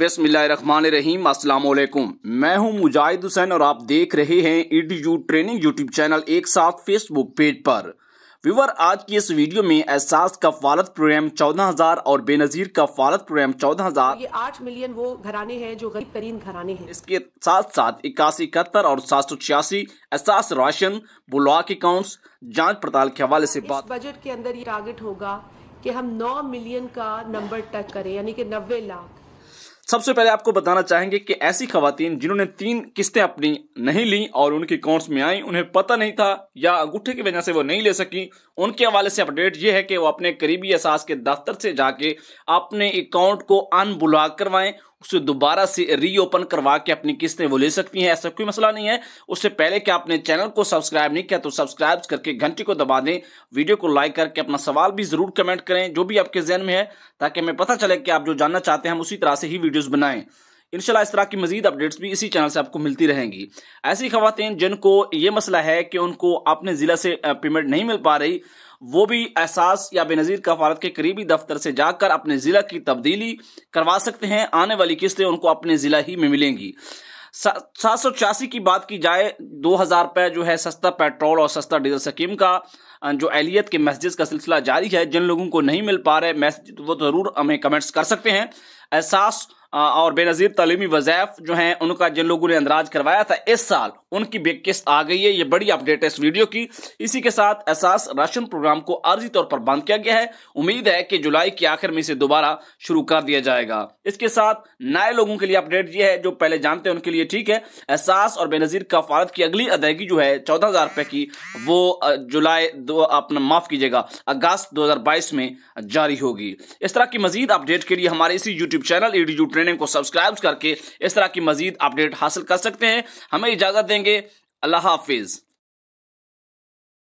बिस्मिल्लाहिर्रहमानिर्रहीम अस्सलाम मैं हूं मुजाहिद हुसैन और आप देख रहे हैं इड यू ट्रेनिंग यूट्यूब चैनल एक साथ फेसबुक पेज पर व्यूवर आज की इस वीडियो में एहसास का फालत प्रोग्राम चौदह हजार और बेनजीर का फालत प्रोग्राम चौदह हजार ये आठ मिलियन वो घराने हैं जो गरीब तरीन घराने हैं इसके साथ साथ इक्यासी इकहत्तर और सात सौ छियासी एहसास राशन ब्लॉक अकाउंट जाँच पड़ताल के हवाले ऐसी बात बजट के अंदर ये टारगेट होगा की हम नौ मिलियन का नंबर टच करें यानी की नब्बे लाख सबसे पहले आपको बताना चाहेंगे कि ऐसी खातन जिन्होंने तीन किस्तें अपनी नहीं ली और उनके अकाउंट्स में आई उन्हें पता नहीं था या अंगूठे की वजह से वो नहीं ले सकी उनके हवाले से अपडेट ये है कि वो अपने करीबी एहसास के दफ्तर से जाके अपने अकाउंट को अनब्लॉक करवाएं उसे दोबारा से रीओपन करवा के अपनी किस्तें वो ले सकती हैं ऐसा कोई मसला नहीं है उससे पहले कि आपने चैनल को सब्सक्राइब नहीं किया तो सब्सक्राइब करके घंटी को दबा दें वीडियो को लाइक करके अपना सवाल भी जरूर कमेंट करें जो भी आपके जहन में है ताकि हमें पता चले कि आप जो जानना चाहते हैं हम उसी तरह से ही वीडियोज बनाएं इनशाला इस तरह की मजीद अपडेट्स भी इसी चैनल से आपको मिलती रहेंगी ऐसी खातन जिनको ये मसला है कि उनको अपने ज़िला से पेमेंट नहीं मिल पा रही वो भी एहसास या बेनज़ीर कफारत के करीबी दफ्तर से जाकर अपने ज़िला की तब्दीली करवा सकते हैं आने वाली किस्तें उनको अपने ज़िला ही में मिलेंगी सात सौ छियासी की बात की जाए दो हज़ार रुपये जो है सस्ता पेट्रोल और सस्ता डीजल स्कीम का जो एहलीत के मैसेज का सिलसिला जारी है जिन लोगों को नहीं मिल पा रहे मैसेज वो ज़रूर हमें कमेंट्स कर सकते हैं एहसास और बेनज़ीर तलीमी वज़ैफ़ जो हैं उनका जिन लोगों ने अंदराज करवाया था इस साल उनकी बेकिस्त आ गई है ये बड़ी अपडेट है इस वीडियो की इसी के साथ एहसास राशन प्रोग्राम को आर्जी तौर पर बंद किया गया है उम्मीद है कि जुलाई के आखिर में इसे दोबारा शुरू कर दिया जाएगा इसके साथ नए लोगों के लिए अपडेट ये है जो पहले जानते हैं उनके लिए ठीक है एहसास और बेनज़ीर कफालत की अगली अदायगी जो है चौदह हज़ार रुपए की वो जुलाई दो अपना माफ़ कीजिएगा अगस्त दो में जारी होगी इस तरह की मजीद अपडेट के लिए हमारे इसी यूट्यूब चैनल एडी ट्रेनिंग को सब्सक्राइब करके इस तरह की मजीद अपडेट हासिल कर सकते हैं हमें इजाज़त देंगे अल्लाह हाफिज़